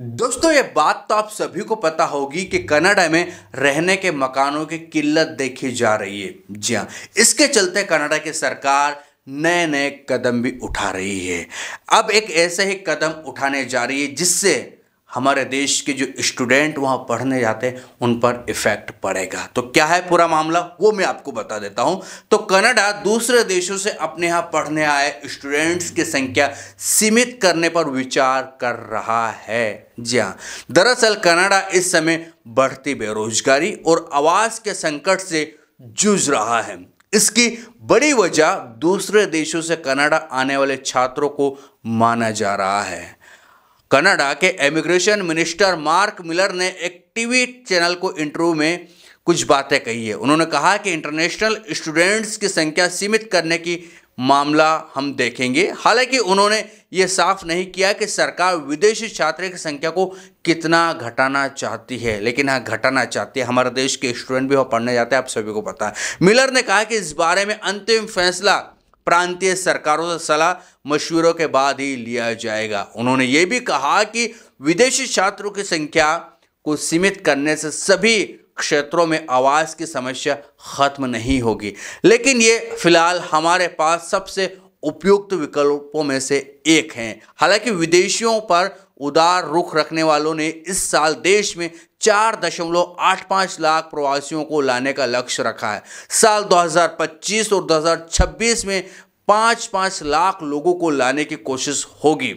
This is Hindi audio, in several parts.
दोस्तों ये बात तो आप सभी को पता होगी कि कनाडा में रहने के मकानों की किल्लत देखी जा रही है जी हाँ इसके चलते कनाडा की सरकार नए नए कदम भी उठा रही है अब एक ऐसे ही कदम उठाने जा रही है जिससे हमारे देश के जो स्टूडेंट वहाँ पढ़ने जाते हैं उन पर इफ़ेक्ट पड़ेगा तो क्या है पूरा मामला वो मैं आपको बता देता हूँ तो कनाडा दूसरे देशों से अपने यहाँ पढ़ने आए स्टूडेंट्स की संख्या सीमित करने पर विचार कर रहा है जी हाँ दरअसल कनाडा इस समय बढ़ती बेरोजगारी और आवास के संकट से जूझ रहा है इसकी बड़ी वजह दूसरे देशों से कनाडा आने वाले छात्रों को माना जा रहा है कनाडा के इमिग्रेशन मिनिस्टर मार्क मिलर ने एक टीवी चैनल को इंटरव्यू में कुछ बातें कही है उन्होंने कहा कि इंटरनेशनल स्टूडेंट्स की संख्या सीमित करने की मामला हम देखेंगे हालांकि उन्होंने ये साफ नहीं किया कि सरकार विदेशी छात्र की संख्या को कितना घटाना चाहती है लेकिन हाँ घटाना चाहती है हमारे देश के स्टूडेंट भी वहाँ पढ़ने जाते हैं आप सभी को पता है मिलर ने कहा कि इस बारे में अंतिम फैसला प्रांतीय सरकारों से सलाह मशवरों के बाद ही लिया जाएगा उन्होंने ये भी कहा कि विदेशी छात्रों की संख्या को सीमित करने से सभी क्षेत्रों में आवास की समस्या खत्म नहीं होगी लेकिन ये फिलहाल हमारे पास सबसे उपयुक्त विकल्पों में से एक हैं हालांकि विदेशियों पर उदार रुख रखने वालों ने इस साल देश में चार दशमलव आठ पाँच लाख प्रवासियों को लाने का लक्ष्य रखा है साल 2025 और 2026 में पाँच पाँच लाख लोगों को लाने की कोशिश होगी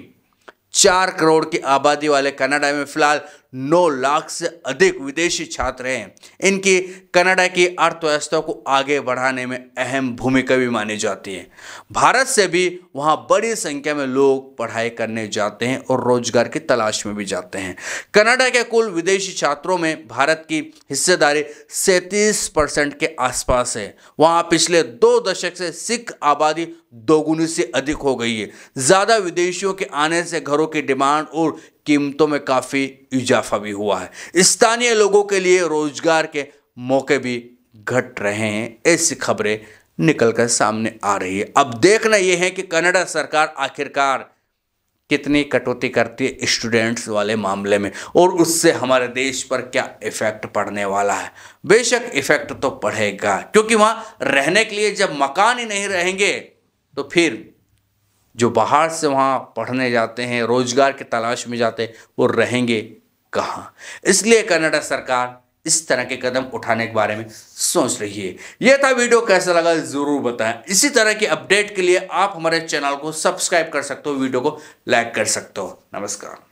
चार करोड़ की आबादी वाले कनाडा में फिलहाल 9 लाख से अधिक विदेशी छात्र हैं इनकी कनाडा की अर्थव्यवस्था को आगे बढ़ाने में अहम भूमिका भी मानी जाती है भारत से भी वहाँ बड़ी संख्या में लोग पढ़ाई करने जाते हैं और रोजगार की तलाश में भी जाते हैं कनाडा के कुल विदेशी छात्रों में भारत की हिस्सेदारी सैंतीस परसेंट के आसपास है वहाँ पिछले दो दशक से सिख आबादी दोगुनी से अधिक हो गई है ज़्यादा विदेशियों के आने से घरों की डिमांड और कीमतों में काफ़ी इजाफा भी हुआ है स्थानीय लोगों के लिए रोजगार के मौके भी घट रहे हैं ऐसी खबरें निकल कर सामने आ रही है अब देखना यह है कि कनाडा सरकार आखिरकार कितनी कटौती करती है स्टूडेंट्स वाले मामले में और उससे हमारे देश पर क्या इफ़ेक्ट पड़ने वाला है बेशक इफ़ेक्ट तो पड़ेगा क्योंकि वहाँ रहने के लिए जब मकान ही नहीं रहेंगे तो फिर जो बाहर से वहाँ पढ़ने जाते हैं रोजगार के तलाश में जाते हैं वो रहेंगे कहाँ इसलिए कनाडा सरकार इस तरह के कदम उठाने के बारे में सोच रही है यह था वीडियो कैसा लगा ज़रूर बताएं इसी तरह की अपडेट के लिए आप हमारे चैनल को सब्सक्राइब कर सकते हो वीडियो को लाइक कर सकते हो नमस्कार